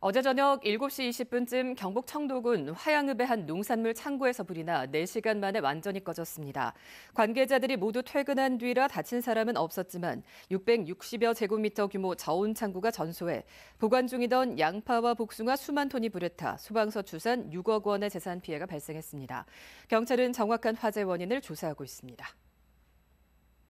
어제 저녁 7시 20분쯤 경북 청도군 화양읍의 한 농산물 창고에서 불이 나 4시간 만에 완전히 꺼졌습니다. 관계자들이 모두 퇴근한 뒤라 다친 사람은 없었지만 660여 제곱미터 규모 저온 창고가 전소해 보관 중이던 양파와 복숭아 수만 톤이 불에 타 소방서 추산 6억 원의 재산 피해가 발생했습니다. 경찰은 정확한 화재 원인을 조사하고 있습니다.